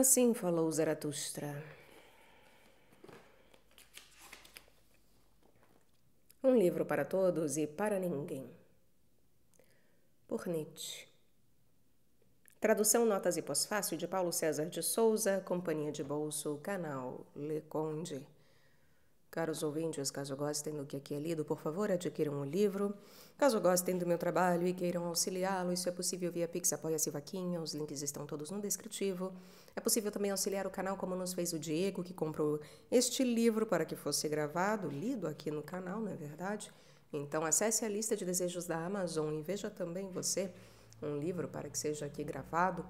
Assim falou Zaratustra. Um livro para todos e para ninguém. Por Nietzsche. Tradução Notas e Pós-Fácil de Paulo César de Souza, Companhia de Bolso, Canal Le Conde. Caros ouvintes, caso gostem do que aqui é lido, por favor, adquiram o livro. Caso gostem do meu trabalho e queiram auxiliá-lo, isso é possível via Pix Apoia-se Vaquinha, os links estão todos no descritivo. É possível também auxiliar o canal, como nos fez o Diego, que comprou este livro para que fosse gravado, lido aqui no canal, não é verdade? Então acesse a lista de desejos da Amazon e veja também você um livro para que seja aqui gravado.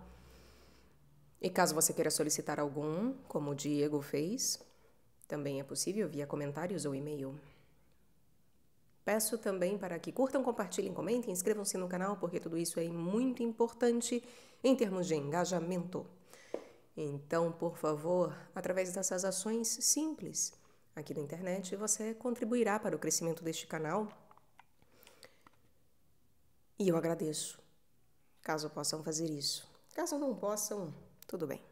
E caso você queira solicitar algum, como o Diego fez, também é possível via comentários ou e-mail. Peço também para que curtam, compartilhem, comentem, inscrevam-se no canal, porque tudo isso é muito importante em termos de engajamento. Então, por favor, através dessas ações simples aqui na internet, você contribuirá para o crescimento deste canal. E eu agradeço, caso possam fazer isso. Caso não possam, tudo bem.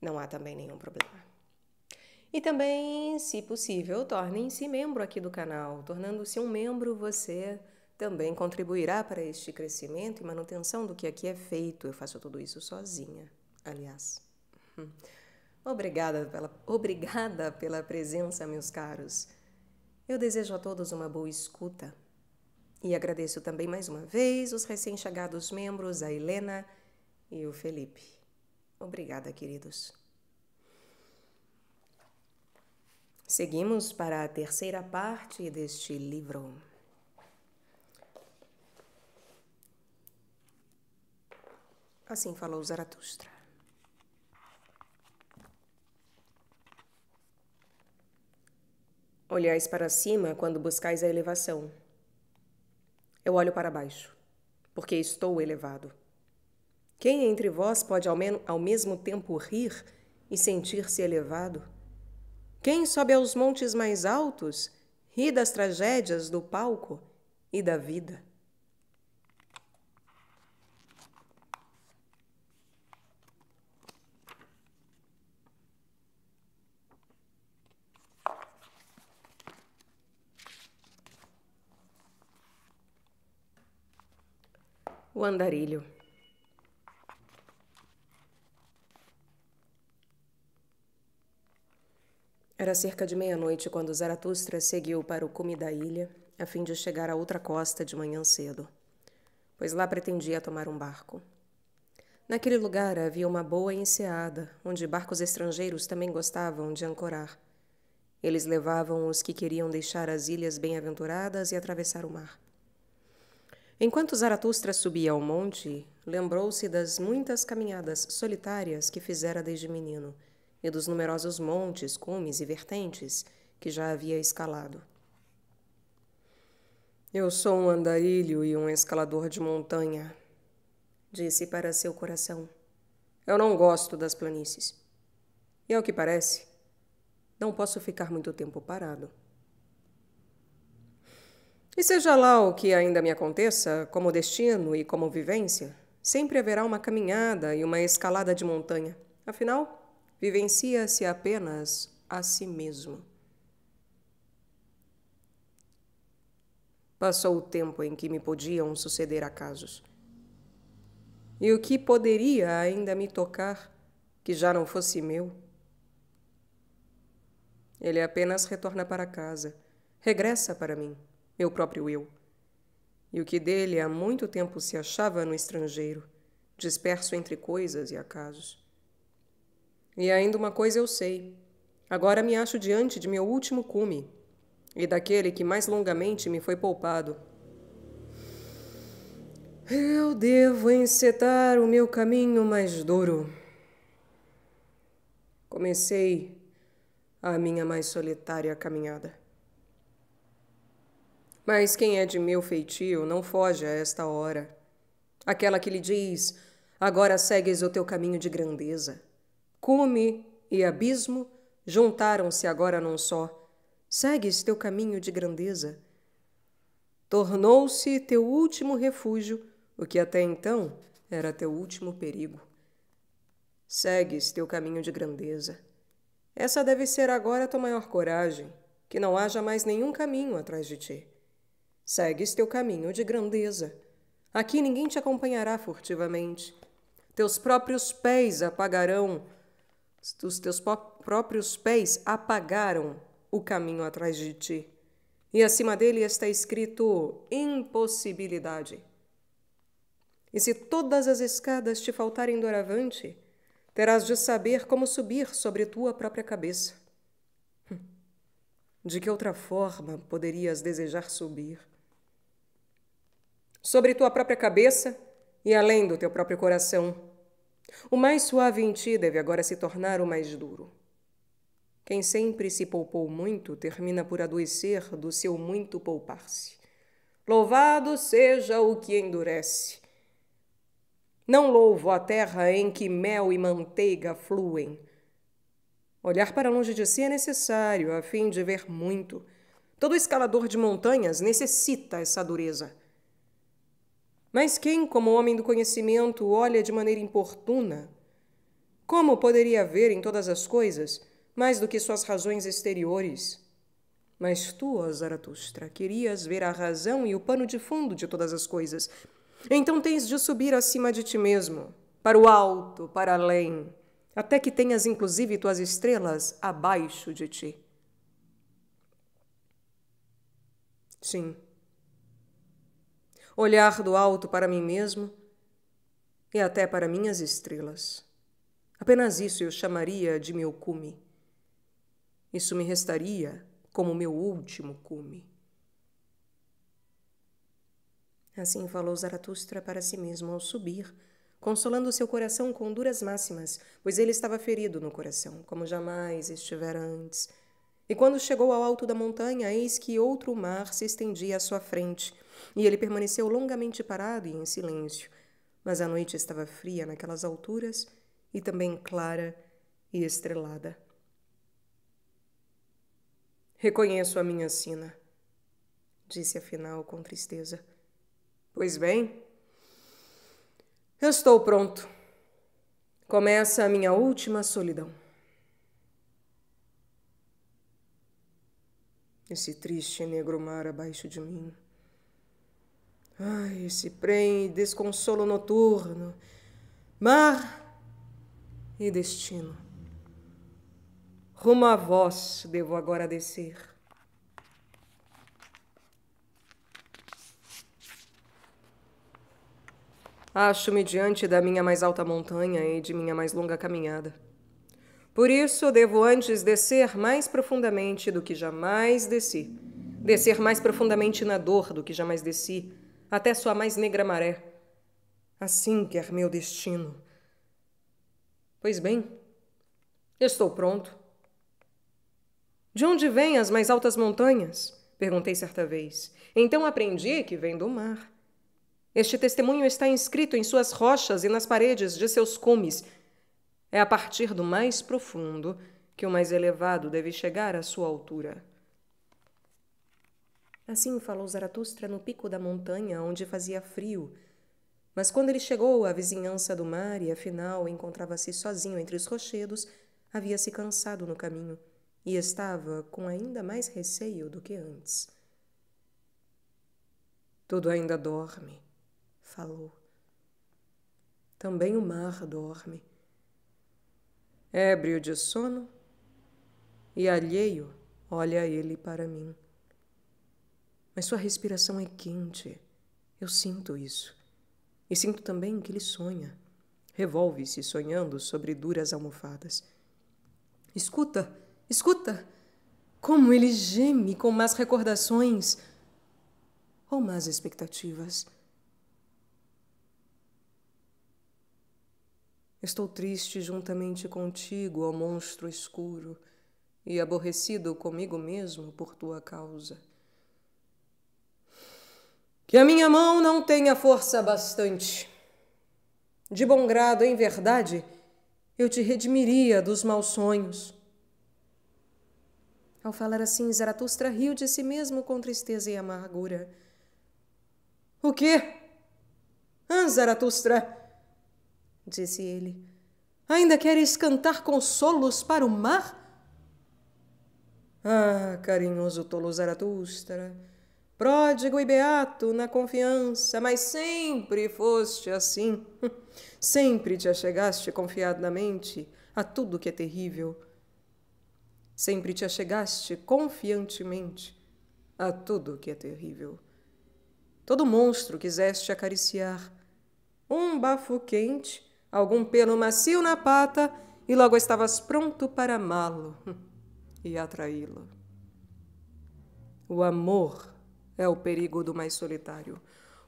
Não há também nenhum problema. E também, se possível, tornem-se membro aqui do canal. Tornando-se um membro, você também contribuirá para este crescimento e manutenção do que aqui é feito. Eu faço tudo isso sozinha, aliás. Hum. Obrigada pela, obrigada pela presença, meus caros. Eu desejo a todos uma boa escuta. E agradeço também mais uma vez os recém-chegados membros, a Helena e o Felipe. Obrigada, queridos. Seguimos para a terceira parte deste livro. Assim falou Zaratustra. Olhais para cima quando buscais a elevação. Eu olho para baixo, porque estou elevado. Quem entre vós pode ao, ao mesmo tempo rir e sentir-se elevado? Quem sobe aos montes mais altos ri das tragédias do palco e da vida. O andarilho. Era cerca de meia-noite quando Zaratustra seguiu para o cume da ilha, a fim de chegar à outra costa de manhã cedo, pois lá pretendia tomar um barco. Naquele lugar havia uma boa enseada, onde barcos estrangeiros também gostavam de ancorar. Eles levavam os que queriam deixar as ilhas bem-aventuradas e atravessar o mar. Enquanto Zaratustra subia ao monte, lembrou-se das muitas caminhadas solitárias que fizera desde menino – e dos numerosos montes, cumes e vertentes que já havia escalado. Eu sou um andarilho e um escalador de montanha, disse para seu coração. Eu não gosto das planícies. E ao que parece, não posso ficar muito tempo parado. E seja lá o que ainda me aconteça, como destino e como vivência, sempre haverá uma caminhada e uma escalada de montanha. Afinal, vivencia-se apenas a si mesmo. Passou o tempo em que me podiam suceder acasos. E o que poderia ainda me tocar que já não fosse meu? Ele apenas retorna para casa, regressa para mim, meu próprio eu. E o que dele há muito tempo se achava no estrangeiro, disperso entre coisas e acasos. E ainda uma coisa eu sei. Agora me acho diante de meu último cume, e daquele que mais longamente me foi poupado. Eu devo encetar o meu caminho mais duro. Comecei a minha mais solitária caminhada. Mas quem é de meu feitio não foge a esta hora. Aquela que lhe diz: agora segues o teu caminho de grandeza. Cume e abismo juntaram-se agora num só. Segues teu caminho de grandeza. Tornou-se teu último refúgio, o que até então era teu último perigo. Segues teu caminho de grandeza. Essa deve ser agora tua maior coragem, que não haja mais nenhum caminho atrás de ti. Segues teu caminho de grandeza. Aqui ninguém te acompanhará furtivamente. Teus próprios pés apagarão os teus próprios pés apagaram o caminho atrás de ti. E acima dele está escrito impossibilidade. E se todas as escadas te faltarem doravante, terás de saber como subir sobre tua própria cabeça. Hum. De que outra forma poderias desejar subir? Sobre tua própria cabeça e além do teu próprio coração o mais suave em ti deve agora se tornar o mais duro. Quem sempre se poupou muito termina por adoecer do seu muito poupar-se. Louvado seja o que endurece. Não louvo a terra em que mel e manteiga fluem. Olhar para longe de si é necessário a fim de ver muito. Todo escalador de montanhas necessita essa dureza. Mas quem, como homem do conhecimento, olha de maneira importuna? Como poderia ver em todas as coisas mais do que suas razões exteriores? Mas tu, ó Zaratustra, querias ver a razão e o pano de fundo de todas as coisas. Então tens de subir acima de ti mesmo, para o alto, para além, até que tenhas inclusive tuas estrelas abaixo de ti. Sim olhar do alto para mim mesmo e até para minhas estrelas. Apenas isso eu chamaria de meu cume. Isso me restaria como meu último cume. Assim falou Zaratustra para si mesmo ao subir, consolando seu coração com duras máximas, pois ele estava ferido no coração, como jamais estivera antes. E quando chegou ao alto da montanha, eis que outro mar se estendia à sua frente e ele permaneceu longamente parado e em silêncio. Mas a noite estava fria naquelas alturas e também clara e estrelada. Reconheço a minha sina, disse afinal com tristeza. Pois bem, eu estou pronto. Começa a minha última solidão. Esse triste negro mar abaixo de mim. Ai, esse prem desconsolo noturno, mar e destino. Rumo a vós devo agora descer. Acho-me diante da minha mais alta montanha e de minha mais longa caminhada. Por isso, devo antes descer mais profundamente do que jamais desci, descer mais profundamente na dor do que jamais desci, até sua mais negra maré. Assim quer é meu destino. Pois bem, estou pronto. De onde vêm as mais altas montanhas? Perguntei certa vez. Então aprendi que vem do mar. Este testemunho está inscrito em suas rochas e nas paredes de seus cumes. É a partir do mais profundo que o mais elevado deve chegar à sua altura. Assim falou Zaratustra no pico da montanha, onde fazia frio. Mas quando ele chegou à vizinhança do mar e afinal encontrava-se sozinho entre os rochedos, havia se cansado no caminho e estava com ainda mais receio do que antes. Tudo ainda dorme, falou. Também o mar dorme. Ébrio de sono e alheio, olha ele para mim mas sua respiração é quente. Eu sinto isso. E sinto também que ele sonha. Revolve-se sonhando sobre duras almofadas. Escuta, escuta! Como ele geme com más recordações ou más expectativas. Estou triste juntamente contigo, ó monstro escuro, e aborrecido comigo mesmo por tua causa. Que a minha mão não tenha força bastante. De bom grado, em verdade, eu te redimiria dos maus sonhos. Ao falar assim, Zaratustra riu de si mesmo com tristeza e amargura. O quê? Ah, Zaratustra, disse ele, ainda queres cantar consolos para o mar? Ah, carinhoso tolo Zaratustra, pródigo e beato na confiança, mas sempre foste assim. Sempre te achegaste confiadamente a tudo que é terrível. Sempre te achegaste confiantemente a tudo que é terrível. Todo monstro quiseste acariciar. Um bafo quente, algum pelo macio na pata, e logo estavas pronto para amá-lo e atraí-lo. O amor é o perigo do mais solitário.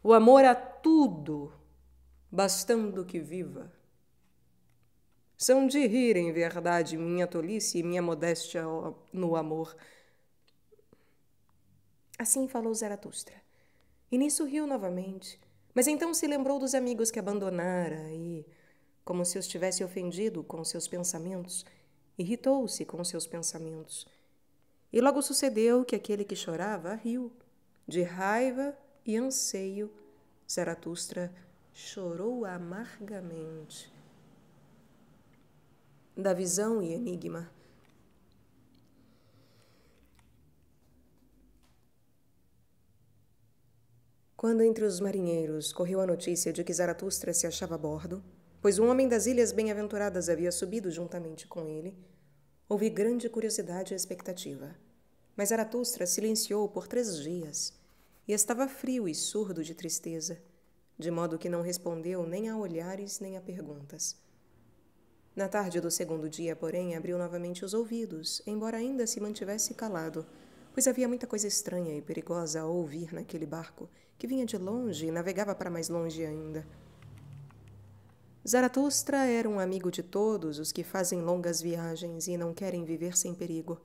O amor a tudo, bastando que viva. São de rir, em verdade, minha tolice e minha modéstia no amor. Assim falou Zaratustra. E nisso riu novamente, mas então se lembrou dos amigos que abandonara e, como se os tivesse ofendido com seus pensamentos, irritou-se com seus pensamentos. E logo sucedeu que aquele que chorava riu de raiva e anseio, Zaratustra chorou amargamente. Da visão e enigma. Quando entre os marinheiros correu a notícia de que Zaratustra se achava a bordo, pois um homem das Ilhas Bem-Aventuradas havia subido juntamente com ele, houve grande curiosidade e expectativa. Mas Zaratustra silenciou por três dias e estava frio e surdo de tristeza, de modo que não respondeu nem a olhares nem a perguntas. Na tarde do segundo dia, porém, abriu novamente os ouvidos, embora ainda se mantivesse calado, pois havia muita coisa estranha e perigosa a ouvir naquele barco, que vinha de longe e navegava para mais longe ainda. Zaratustra era um amigo de todos os que fazem longas viagens e não querem viver sem perigo.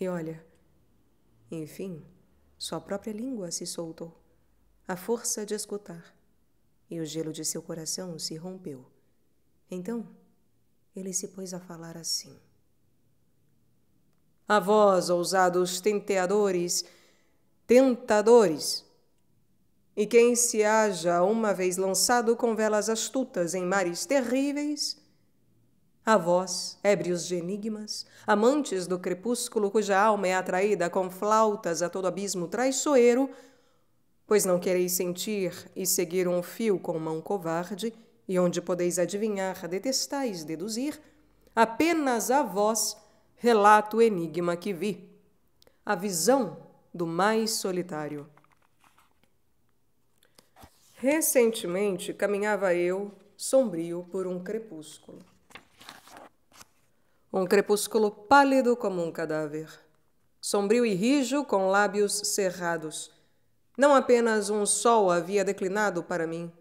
E olha, enfim, sua própria língua se soltou, a força de escutar, e o gelo de seu coração se rompeu. Então, ele se pôs a falar assim. A vós, ousados tenteadores, tentadores, e quem se haja uma vez lançado com velas astutas em mares terríveis, a vós, ébrios de enigmas, amantes do crepúsculo cuja alma é atraída com flautas a todo abismo traiçoeiro, pois não quereis sentir e seguir um fio com mão covarde, e onde podeis adivinhar, detestais deduzir, apenas a vós relato o enigma que vi. A visão do mais solitário. Recentemente caminhava eu, sombrio, por um crepúsculo. Um crepúsculo pálido como um cadáver. Sombrio e rijo, com lábios cerrados. Não apenas um sol havia declinado para mim.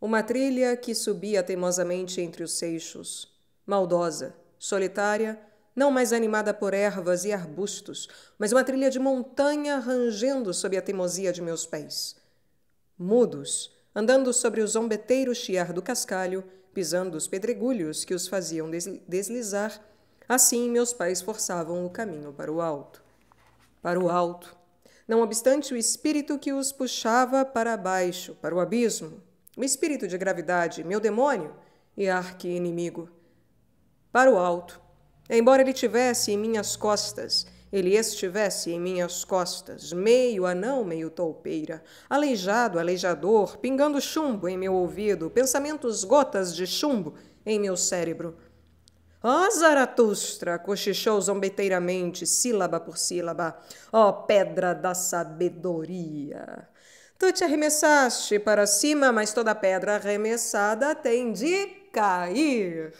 Uma trilha que subia teimosamente entre os seixos. Maldosa, solitária, não mais animada por ervas e arbustos, mas uma trilha de montanha rangendo sob a teimosia de meus pés. Mudos, andando sobre o zombeteiros chiar do cascalho, pisando os pedregulhos que os faziam deslizar. Assim, meus pais forçavam o caminho para o alto. Para o alto. Não obstante o espírito que os puxava para baixo, para o abismo, o espírito de gravidade, meu demônio e arqui-inimigo. Para o alto. Embora ele tivesse em minhas costas ele estivesse em minhas costas, meio anão, meio toupeira, aleijado, aleijador, pingando chumbo em meu ouvido, pensamentos gotas de chumbo em meu cérebro. Ó oh, Zaratustra, cochichou zombeteiramente, sílaba por sílaba, ó oh, pedra da sabedoria. Tu te arremessaste para cima, mas toda pedra arremessada tem de cair.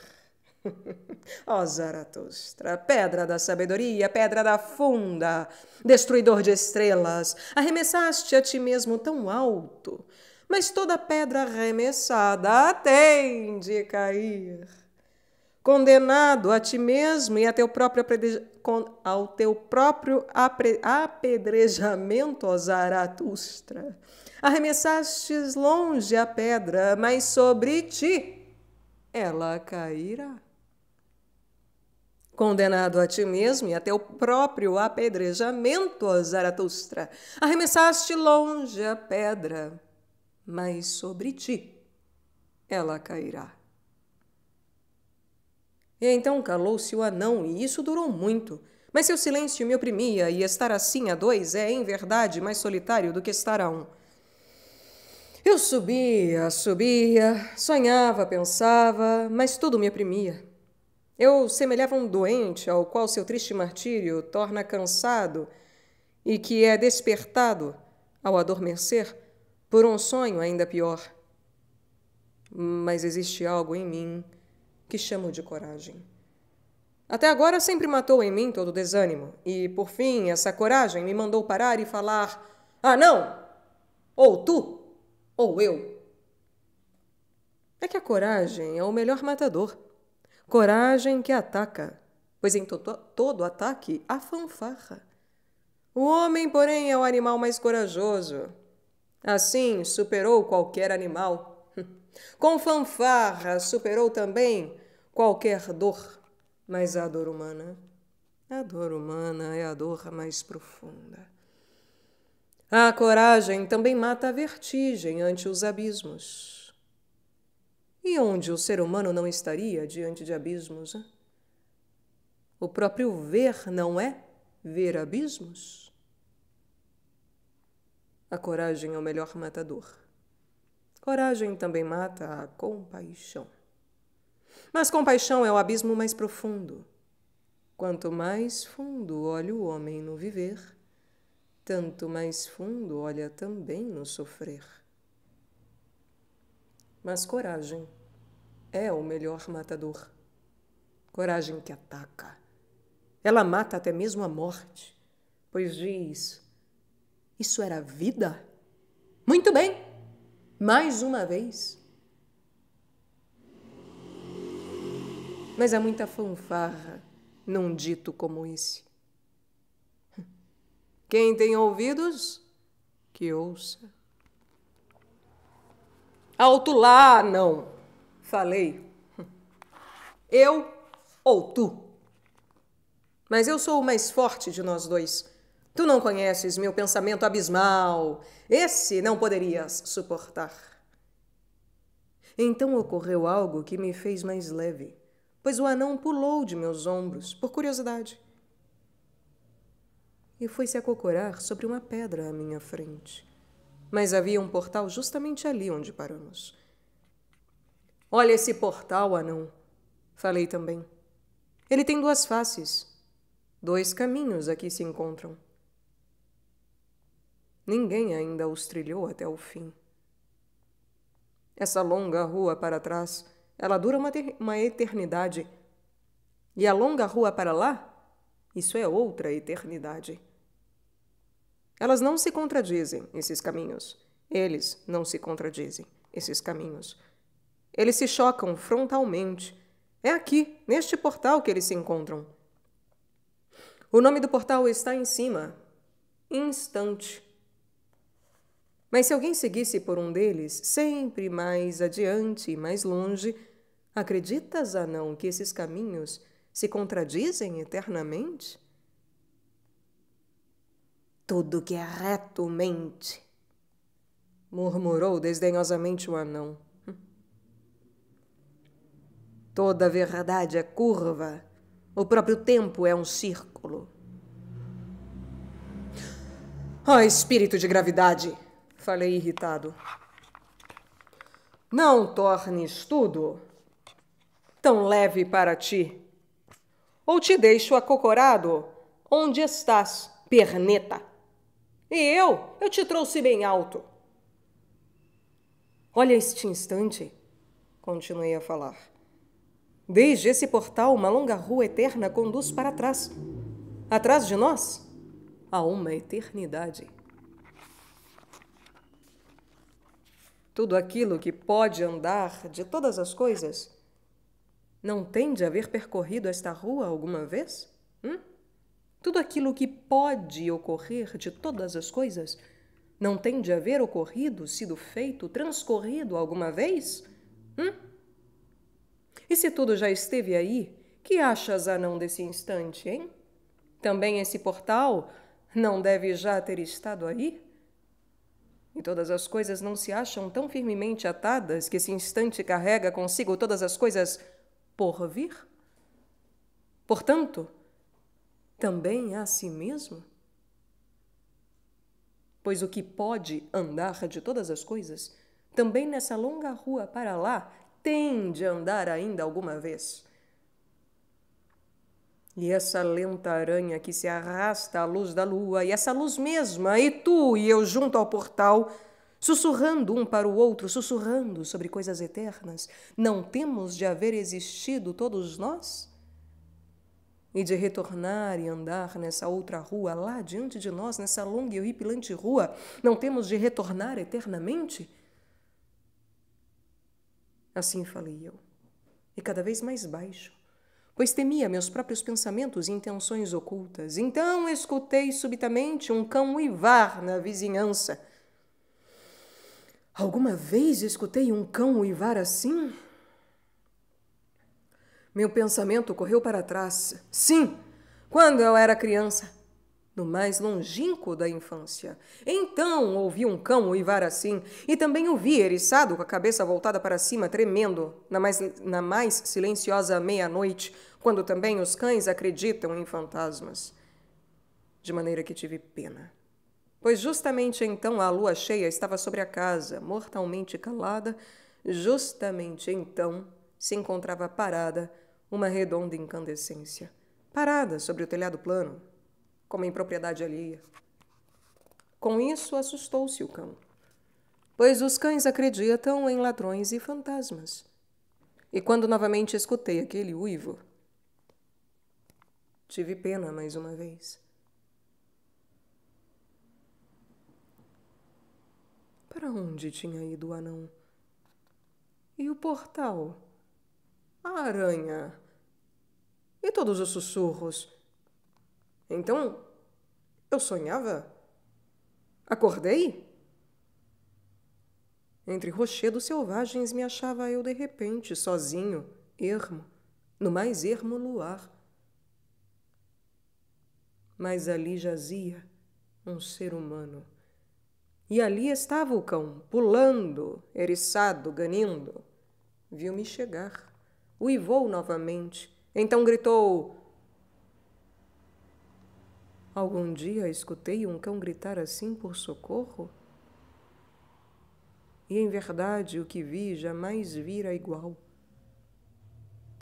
Ó oh, Zaratustra, pedra da sabedoria, pedra da funda, destruidor de estrelas, arremessaste a ti mesmo tão alto, mas toda pedra arremessada tem de cair. Condenado a ti mesmo e a teu próprio ao teu próprio apedrejamento, ó Zaratustra, arremessastes longe a pedra, mas sobre ti ela cairá. Condenado a ti mesmo e até o próprio apedrejamento, Zaratustra, arremessaste longe a pedra, mas sobre ti ela cairá. E então calou-se o anão, e isso durou muito. Mas seu silêncio me oprimia, e estar assim a dois é, em verdade, mais solitário do que estar a um. Eu subia, subia, sonhava, pensava, mas tudo me oprimia. Eu semelhava um doente ao qual seu triste martírio torna cansado e que é despertado, ao adormecer, por um sonho ainda pior. Mas existe algo em mim que chamo de coragem. Até agora sempre matou em mim todo o desânimo, e por fim essa coragem me mandou parar e falar: Ah, não! Ou tu, ou eu. É que a coragem é o melhor matador coragem que ataca, pois em to todo ataque há fanfarra. O homem, porém, é o animal mais corajoso. Assim, superou qualquer animal. Com fanfarra, superou também qualquer dor. Mas a dor humana, a dor humana é a dor mais profunda. A coragem também mata a vertigem ante os abismos. E onde o ser humano não estaria diante de abismos? O próprio ver não é ver abismos? A coragem é o melhor matador. Coragem também mata a compaixão. Mas compaixão é o abismo mais profundo. Quanto mais fundo olha o homem no viver, tanto mais fundo olha também no sofrer. Mas coragem é o melhor matador. Coragem que ataca. Ela mata até mesmo a morte, pois diz: Isso era vida? Muito bem, mais uma vez. Mas há muita fanfarra num dito como esse. Quem tem ouvidos, que ouça. Alto lá, não, falei. Eu ou tu. Mas eu sou o mais forte de nós dois. Tu não conheces meu pensamento abismal. Esse não poderias suportar. Então ocorreu algo que me fez mais leve, pois o anão pulou de meus ombros, por curiosidade, e foi se acocorar sobre uma pedra à minha frente mas havia um portal justamente ali onde paramos. Olha esse portal, anão, falei também. Ele tem duas faces. Dois caminhos aqui se encontram. Ninguém ainda os trilhou até o fim. Essa longa rua para trás, ela dura uma, uma eternidade. E a longa rua para lá, isso é outra eternidade. Elas não se contradizem, esses caminhos. Eles não se contradizem, esses caminhos. Eles se chocam frontalmente. É aqui, neste portal, que eles se encontram. O nome do portal está em cima. Instante. Mas se alguém seguisse por um deles, sempre mais adiante e mais longe, acreditas, anão, que esses caminhos se contradizem eternamente? Tudo que é reto mente, murmurou desdenhosamente o anão. Toda verdade é curva, o próprio tempo é um círculo. Ah, oh, espírito de gravidade! Falei irritado. Não tornes tudo tão leve para ti, ou te deixo acocorado onde estás, perneta. E eu, eu te trouxe bem alto. Olha este instante, continuei a falar. Desde esse portal, uma longa rua eterna conduz para trás. Atrás de nós, há uma eternidade. Tudo aquilo que pode andar de todas as coisas não tem de haver percorrido esta rua alguma vez? Hum? Tudo aquilo que pode ocorrer de todas as coisas não tem de haver ocorrido, sido feito, transcorrido alguma vez? Hum? E se tudo já esteve aí, que achas a não desse instante, hein? Também esse portal não deve já ter estado aí? E todas as coisas não se acham tão firmemente atadas que esse instante carrega consigo todas as coisas por vir? Portanto, também é a si mesmo? Pois o que pode andar de todas as coisas, também nessa longa rua para lá, tem de andar ainda alguma vez. E essa lenta aranha que se arrasta à luz da lua, e essa luz mesma, e tu e eu junto ao portal, sussurrando um para o outro, sussurrando sobre coisas eternas, não temos de haver existido todos nós? e de retornar e andar nessa outra rua lá diante de nós, nessa longa e horripilante rua, não temos de retornar eternamente? Assim falei eu, e cada vez mais baixo, pois temia meus próprios pensamentos e intenções ocultas. Então escutei subitamente um cão uivar na vizinhança. Alguma vez escutei um cão uivar assim? Meu pensamento correu para trás. Sim, quando eu era criança, no mais longínquo da infância. Então ouvi um cão uivar assim, e também o vi eriçado, com a cabeça voltada para cima, tremendo, na mais, na mais silenciosa meia-noite, quando também os cães acreditam em fantasmas. De maneira que tive pena. Pois justamente então a lua cheia estava sobre a casa, mortalmente calada, justamente então se encontrava parada uma redonda incandescência, parada sobre o telhado plano, como em propriedade alheia. Com isso, assustou-se o cão, pois os cães acreditam em ladrões e fantasmas. E quando novamente escutei aquele uivo, tive pena mais uma vez. Para onde tinha ido o anão? E o portal? a ah, aranha. E todos os sussurros. Então, eu sonhava? Acordei? Entre rochedos selvagens me achava eu de repente, sozinho, ermo, no mais ermo luar. Mas ali jazia um ser humano. E ali estava o cão, pulando, eriçado, ganindo. Viu-me chegar uivou novamente. Então gritou: Algum dia escutei um cão gritar assim por socorro? E em verdade o que vi jamais vira igual.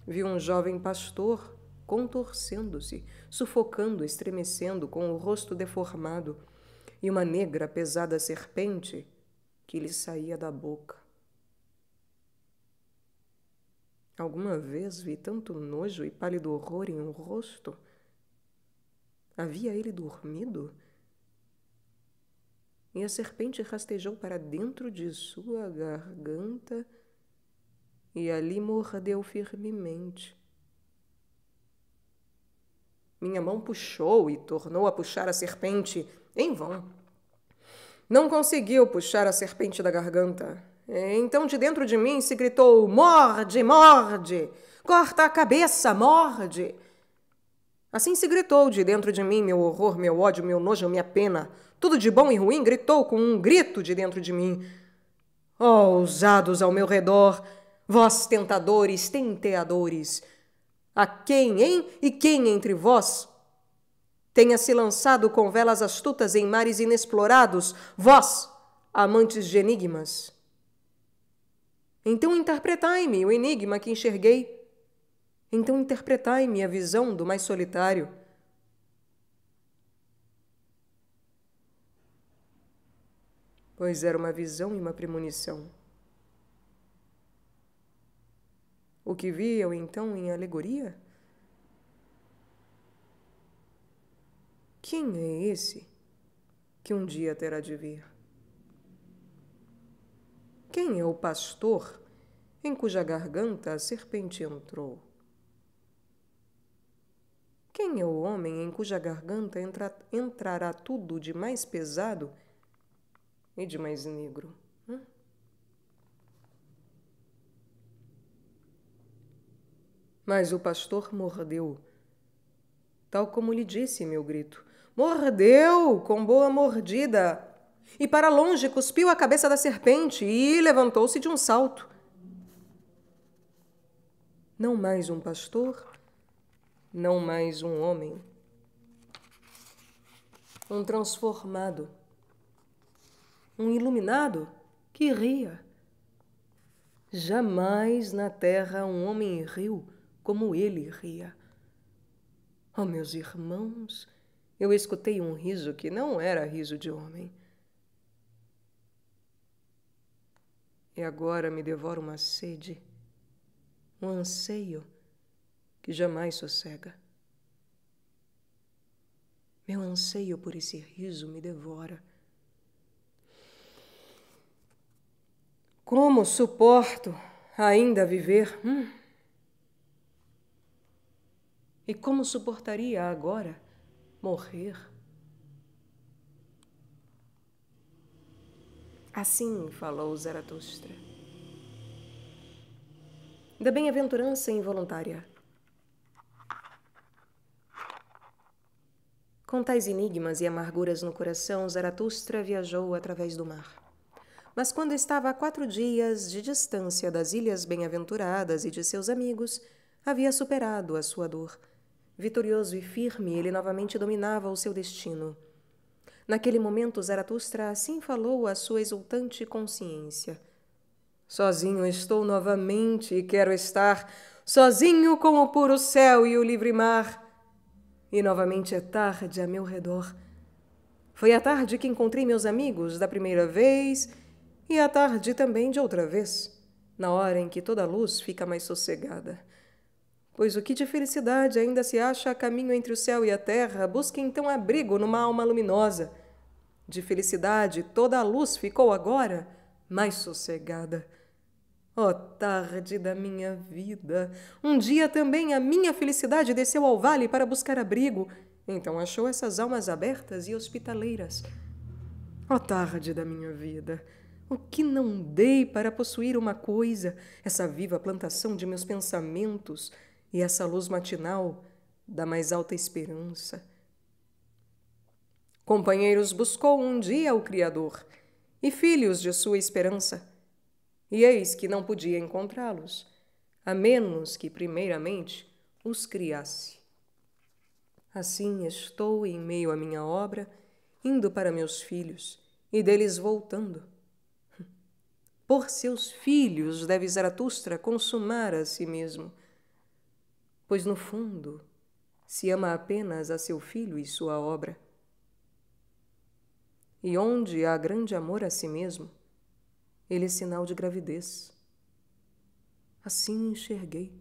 Vi um jovem pastor contorcendo-se, sufocando, estremecendo, com o rosto deformado, e uma negra pesada serpente que lhe saía da boca. Alguma vez vi tanto nojo e pálido horror em um rosto? Havia ele dormido? E a serpente rastejou para dentro de sua garganta e ali mordeu firmemente. Minha mão puxou e tornou a puxar a serpente em vão. Não conseguiu puxar a serpente da garganta. É, então de dentro de mim se gritou: morde, morde! Corta a cabeça, morde! Assim se gritou de dentro de mim meu horror, meu ódio, meu nojo, minha pena. Tudo de bom e ruim gritou com um grito de dentro de mim. Oh, ousados ao meu redor, vós tentadores, tenteadores, a quem, hein? E quem entre vós tenha se lançado com velas astutas em mares inexplorados, vós, amantes de enigmas? Então interpretai-me o enigma que enxerguei. Então interpretai-me a visão do mais solitário. Pois era uma visão e uma premonição. O que vi eu então em alegoria? Quem é esse que um dia terá de vir? Quem é o pastor em cuja garganta a serpente entrou? Quem é o homem em cuja garganta entra, entrará tudo de mais pesado e de mais negro? Hum? Mas o pastor mordeu, tal como lhe disse meu grito. Mordeu com boa mordida, e para longe cuspiu a cabeça da serpente e levantou-se de um salto. Não mais um pastor, não mais um homem. Um transformado. Um iluminado que ria. Jamais na terra um homem riu como ele ria. Oh, meus irmãos, eu escutei um riso que não era riso de homem. E agora me devora uma sede, um anseio que jamais sossega. Meu anseio por esse riso me devora. Como suporto ainda viver? Hum? E como suportaria agora morrer? Assim falou Zaratustra. Da bem-aventurança involuntária. Com tais enigmas e amarguras no coração, Zaratustra viajou através do mar. Mas quando estava a quatro dias de distância das Ilhas Bem-Aventuradas e de seus amigos, havia superado a sua dor. Vitorioso e firme, ele novamente dominava o seu destino. Naquele momento, Zaratustra assim falou à sua exultante consciência: Sozinho estou novamente e quero estar, sozinho com o puro céu e o livre mar. E novamente é tarde a meu redor. Foi à tarde que encontrei meus amigos da primeira vez e à tarde também de outra vez, na hora em que toda a luz fica mais sossegada. Pois o que de felicidade ainda se acha a caminho entre o céu e a terra, busca então abrigo numa alma luminosa. De felicidade, toda a luz ficou agora mais sossegada. Oh, tarde da minha vida! Um dia também a minha felicidade desceu ao vale para buscar abrigo. Então achou essas almas abertas e hospitaleiras. Ó oh, tarde da minha vida! O que não dei para possuir uma coisa, essa viva plantação de meus pensamentos e essa luz matinal da mais alta esperança. Companheiros buscou um dia o Criador, e filhos de sua esperança. E eis que não podia encontrá-los, a menos que, primeiramente, os criasse. Assim estou em meio à minha obra, indo para meus filhos, e deles voltando. Por seus filhos deve Zaratustra consumar a si mesmo, pois no fundo se ama apenas a seu filho e sua obra e onde há grande amor a si mesmo, ele é sinal de gravidez. Assim enxerguei.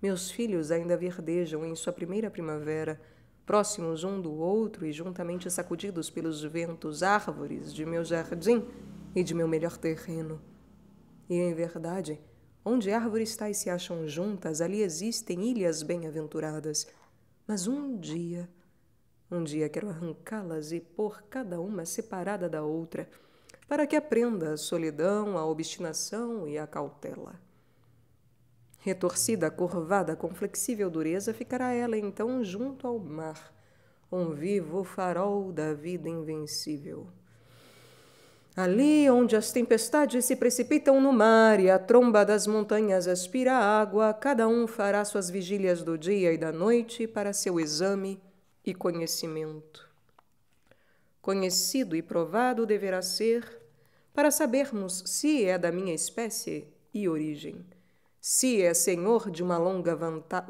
Meus filhos ainda verdejam em sua primeira primavera, próximos um do outro e juntamente sacudidos pelos ventos árvores de meu jardim e de meu melhor terreno. E em verdade, onde árvores tais se acham juntas, ali existem ilhas bem-aventuradas. Mas um dia um dia quero arrancá-las e pôr cada uma separada da outra, para que aprenda a solidão, a obstinação e a cautela. Retorcida, curvada, com flexível dureza, ficará ela então junto ao mar, um vivo farol da vida invencível. Ali onde as tempestades se precipitam no mar e a tromba das montanhas aspira a água, cada um fará suas vigílias do dia e da noite para seu exame e conhecimento. Conhecido e provado deverá ser, para sabermos se é da minha espécie e origem, se é senhor de uma longa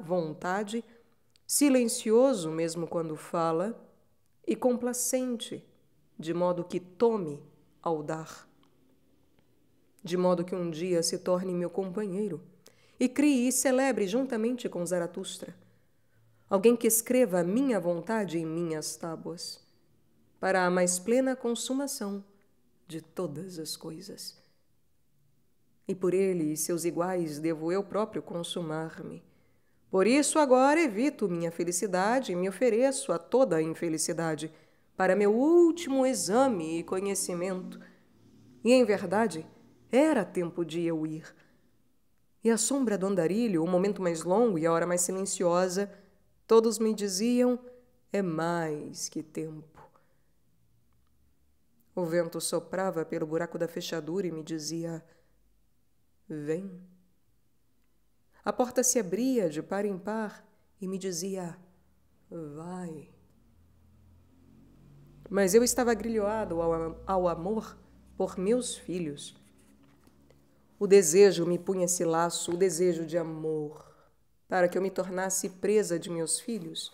vontade, silencioso mesmo quando fala, e complacente, de modo que tome ao dar. De modo que um dia se torne meu companheiro e crie e celebre juntamente com Zaratustra alguém que escreva a minha vontade em minhas tábuas, para a mais plena consumação de todas as coisas. E por ele e seus iguais devo eu próprio consumar-me. Por isso agora evito minha felicidade e me ofereço a toda a infelicidade, para meu último exame e conhecimento. E em verdade, era tempo de eu ir. E a sombra do andarilho, o momento mais longo e a hora mais silenciosa, Todos me diziam: é mais que tempo. O vento soprava pelo buraco da fechadura e me dizia: Vem. A porta se abria de par em par e me dizia: Vai. Mas eu estava grilhoado ao, ao amor por meus filhos. O desejo me punha esse laço, o desejo de amor para que eu me tornasse presa de meus filhos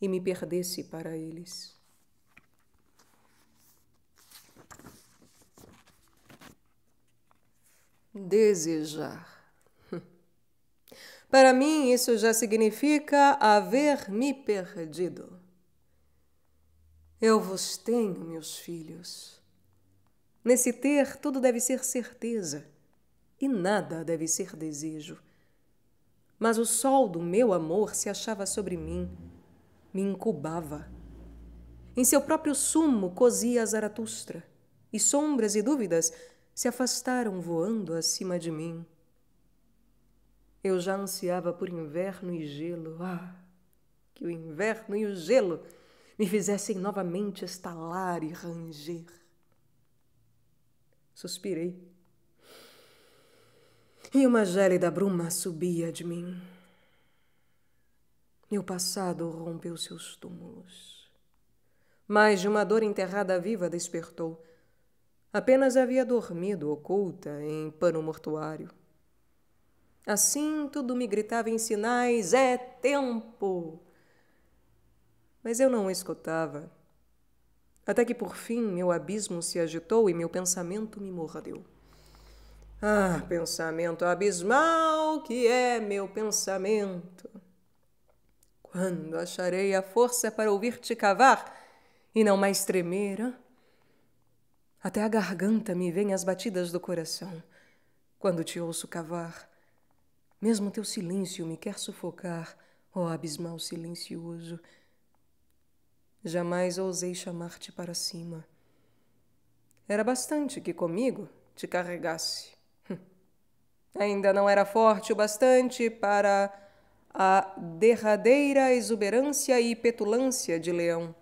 e me perdesse para eles. Desejar. Para mim, isso já significa haver me perdido. Eu vos tenho, meus filhos. Nesse ter, tudo deve ser certeza e nada deve ser desejo mas o sol do meu amor se achava sobre mim, me incubava. Em seu próprio sumo cozia a Zaratustra, e sombras e dúvidas se afastaram voando acima de mim. Eu já ansiava por inverno e gelo, ah, que o inverno e o gelo me fizessem novamente estalar e ranger. Suspirei e uma gélida bruma subia de mim. Meu passado rompeu seus túmulos. Mais de uma dor enterrada viva despertou. Apenas havia dormido oculta em pano mortuário. Assim tudo me gritava em sinais: é tempo! Mas eu não escutava. Até que por fim meu abismo se agitou e meu pensamento me mordeu. Ah, pensamento abismal que é meu pensamento! Quando acharei a força para ouvir-te cavar e não mais tremer? Hein? Até a garganta me vem as batidas do coração quando te ouço cavar. Mesmo teu silêncio me quer sufocar, ó oh abismal silencioso. Jamais ousei chamar-te para cima. Era bastante que comigo te carregasse. Ainda não era forte o bastante para a derradeira exuberância e petulância de leão.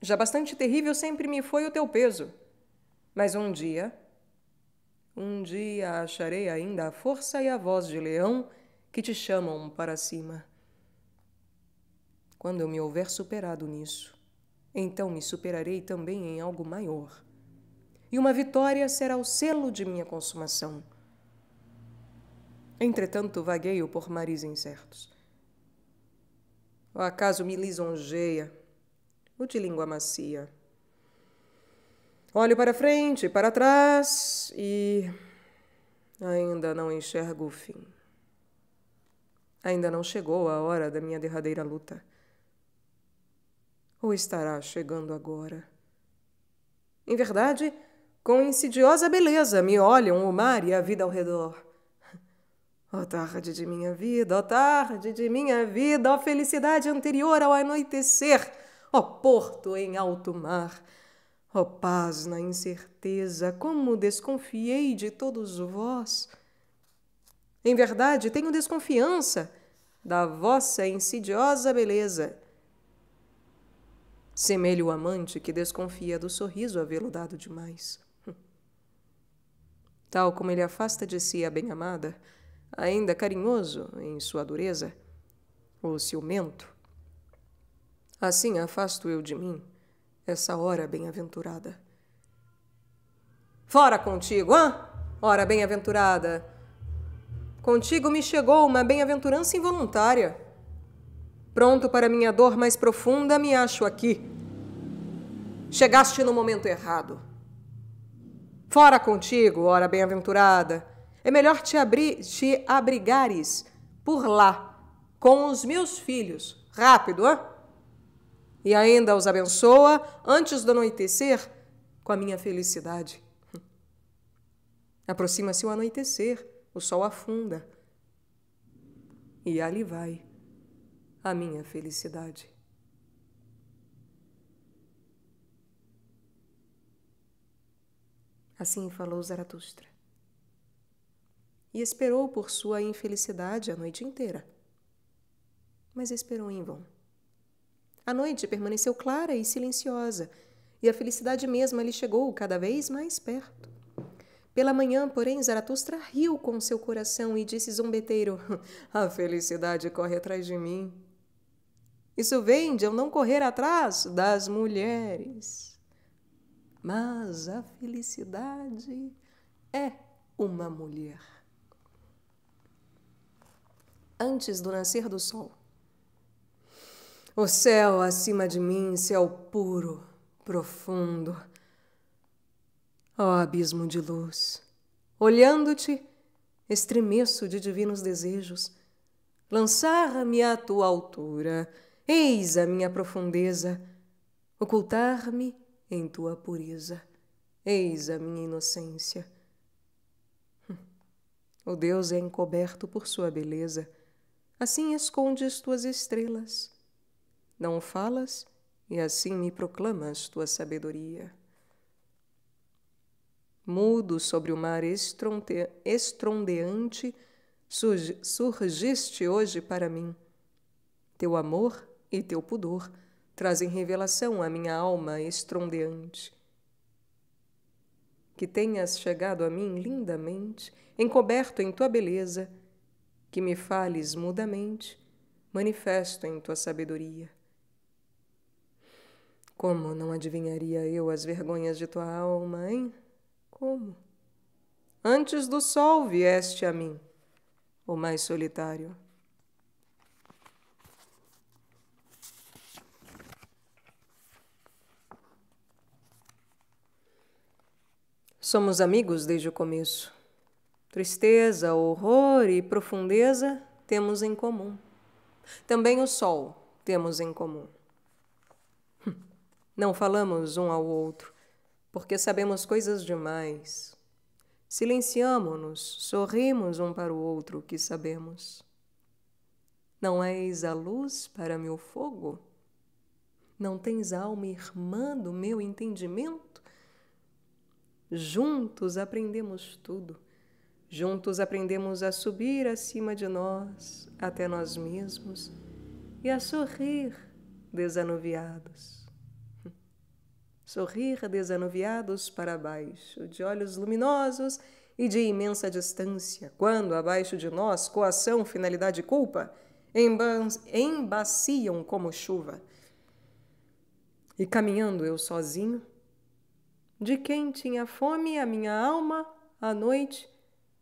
Já bastante terrível sempre me foi o teu peso. Mas um dia, um dia acharei ainda a força e a voz de leão que te chamam para cima. Quando eu me houver superado nisso, então me superarei também em algo maior e uma vitória será o selo de minha consumação. Entretanto, vagueio por mares incertos. O acaso me lisonjeia, o de língua macia. Olho para frente, para trás e ainda não enxergo o fim. Ainda não chegou a hora da minha derradeira luta. Ou estará chegando agora? Em verdade, com insidiosa beleza me olham o mar e a vida ao redor. Ó oh, tarde de minha vida, ó oh, tarde de minha vida, ó oh, felicidade anterior ao anoitecer, ó porto em alto mar, ó paz na incerteza, como desconfiei de todos vós. Em verdade, tenho desconfiança da vossa insidiosa beleza. Semelho o amante que desconfia do sorriso dado demais tal como ele afasta de si a bem-amada, ainda carinhoso em sua dureza, o ciumento. Assim afasto eu de mim essa hora bem-aventurada. Fora contigo, hã? Hora bem-aventurada! Contigo me chegou uma bem-aventurança involuntária. Pronto para minha dor mais profunda, me acho aqui. Chegaste no momento errado. Fora contigo, ora bem-aventurada. É melhor te, abri te abrigares por lá, com os meus filhos. Rápido, hã? E ainda os abençoa antes do anoitecer com a minha felicidade. Aproxima-se o anoitecer, o sol afunda. E ali vai a minha felicidade. Assim falou Zaratustra. E esperou por sua infelicidade a noite inteira. Mas esperou em vão. A noite permaneceu clara e silenciosa, e a felicidade mesma lhe chegou cada vez mais perto. Pela manhã, porém, Zaratustra riu com seu coração e disse zombeteiro: A felicidade corre atrás de mim. Isso vem de eu não correr atrás das mulheres mas a felicidade é uma mulher. Antes do nascer do sol. O céu acima de mim, céu puro, profundo. Ó oh, abismo de luz, olhando-te, estremeço de divinos desejos. Lançar-me à tua altura, eis a minha profundeza, ocultar-me em tua pureza. Eis a minha inocência. O Deus é encoberto por sua beleza. Assim escondes tuas estrelas. Não falas e assim me proclamas tua sabedoria. Mudo sobre o mar estrondeante, surgiste hoje para mim. Teu amor e teu pudor trazem revelação à minha alma estrondeante. Que tenhas chegado a mim lindamente, encoberto em tua beleza, que me fales mudamente, manifesto em tua sabedoria. Como não adivinharia eu as vergonhas de tua alma, hein? Como? Antes do sol vieste a mim, o mais solitário. Somos amigos desde o começo. Tristeza, horror e profundeza temos em comum. Também o sol temos em comum. Hum, não falamos um ao outro, porque sabemos coisas demais. Silenciamo-nos, sorrimos um para o outro que sabemos. Não és a luz para meu fogo? Não tens alma irmã do meu entendimento? Juntos aprendemos tudo. Juntos aprendemos a subir acima de nós, até nós mesmos, e a sorrir desanuviados. Sorrir desanuviados para baixo, de olhos luminosos e de imensa distância, quando abaixo de nós coação, finalidade e culpa embaciam como chuva. E caminhando eu sozinho, de quem tinha fome a minha alma à noite?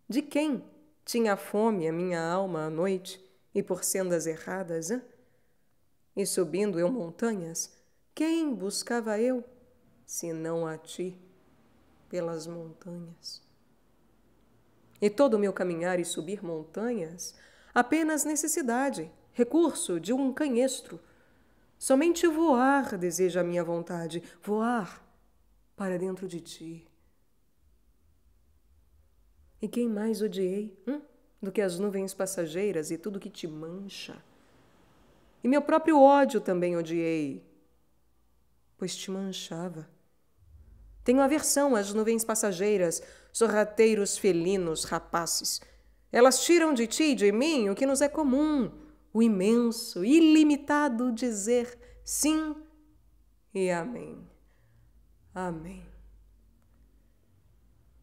De quem tinha fome a minha alma à noite e por sendas erradas? Hein? E subindo eu montanhas, quem buscava eu, senão a ti, pelas montanhas? E todo o meu caminhar e subir montanhas, apenas necessidade, recurso de um canhestro. Somente voar deseja a minha vontade, voar para dentro de ti. E quem mais odiei hum? do que as nuvens passageiras e tudo que te mancha? E meu próprio ódio também odiei, pois te manchava. Tenho aversão às nuvens passageiras, sorrateiros felinos, rapaces. Elas tiram de ti e de mim o que nos é comum, o imenso, ilimitado dizer sim e amém. Amém.